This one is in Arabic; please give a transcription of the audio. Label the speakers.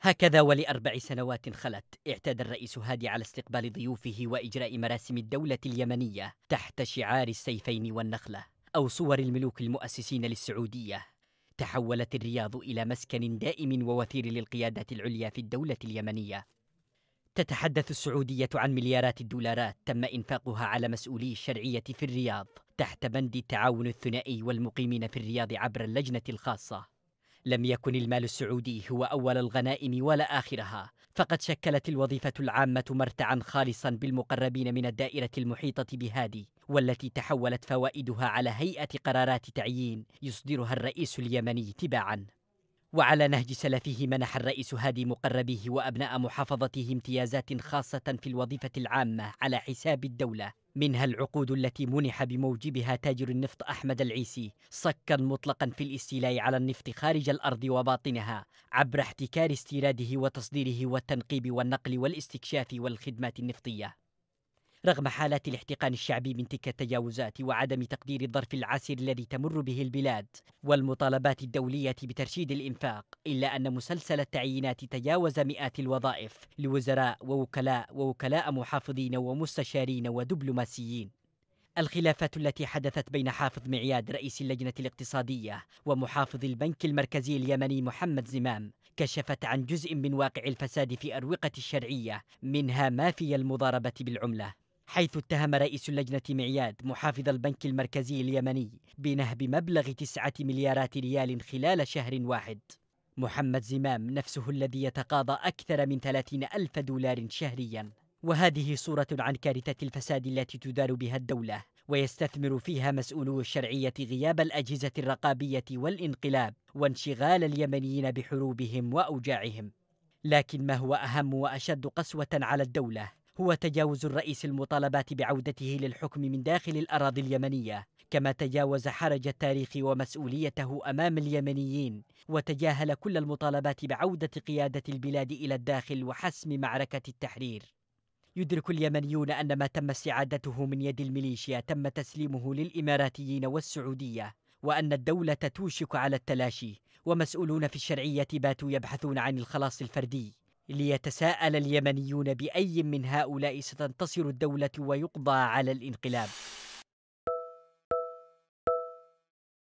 Speaker 1: هكذا ولأربع سنوات خلت اعتاد الرئيس هادي على استقبال ضيوفه وإجراء مراسم الدولة اليمنية تحت شعار السيفين والنخلة أو صور الملوك المؤسسين للسعودية تحولت الرياض إلى مسكن دائم ووثير للقيادات العليا في الدولة اليمنية تتحدث السعودية عن مليارات الدولارات تم إنفاقها على مسؤولي الشرعية في الرياض تحت بند التعاون الثنائي والمقيمين في الرياض عبر اللجنة الخاصة لم يكن المال السعودي هو أول الغنائم ولا آخرها فقد شكلت الوظيفة العامة مرتعا خالصا بالمقربين من الدائرة المحيطة بهادي والتي تحولت فوائدها على هيئة قرارات تعيين يصدرها الرئيس اليمني تباعا وعلى نهج سلفه منح الرئيس هادي مقربيه وأبناء محافظته امتيازات خاصة في الوظيفة العامة على حساب الدولة منها العقود التي منح بموجبها تاجر النفط أحمد العيسي صكا مطلقا في الاستيلاء على النفط خارج الأرض وباطنها عبر احتكار استيراده وتصديره والتنقيب والنقل والاستكشاف والخدمات النفطية رغم حالات الاحتقان الشعبي من تلك التجاوزات وعدم تقدير الظرف العسير الذي تمر به البلاد والمطالبات الدولية بترشيد الإنفاق إلا أن مسلسل التعيينات تجاوز مئات الوظائف لوزراء ووكلاء ووكلاء محافظين ومستشارين ودبلوماسيين الخلافات التي حدثت بين حافظ معياد رئيس اللجنة الاقتصادية ومحافظ البنك المركزي اليمني محمد زمام كشفت عن جزء من واقع الفساد في أروقة الشرعية منها ما في المضاربة بالعملة حيث اتهم رئيس اللجنة معياد محافظ البنك المركزي اليمني بنهب مبلغ تسعة مليارات ريال خلال شهر واحد محمد زمام نفسه الذي يتقاضى أكثر من 30 ألف دولار شهريا وهذه صورة عن كارثة الفساد التي تدار بها الدولة ويستثمر فيها مسؤولو الشرعية غياب الأجهزة الرقابية والانقلاب وانشغال اليمنيين بحروبهم وأوجاعهم لكن ما هو أهم وأشد قسوة على الدولة هو تجاوز الرئيس المطالبات بعودته للحكم من داخل الأراضي اليمنية كما تجاوز حرج التاريخ ومسؤوليته أمام اليمنيين وتجاهل كل المطالبات بعودة قيادة البلاد إلى الداخل وحسم معركة التحرير يدرك اليمنيون أن ما تم استعادته من يد الميليشيا تم تسليمه للإماراتيين والسعودية وأن الدولة توشك على التلاشي ومسؤولون في الشرعية باتوا يبحثون عن الخلاص الفردي ليتساءل اليمنيون باي من هؤلاء ستنتصر الدوله ويقضى على الانقلاب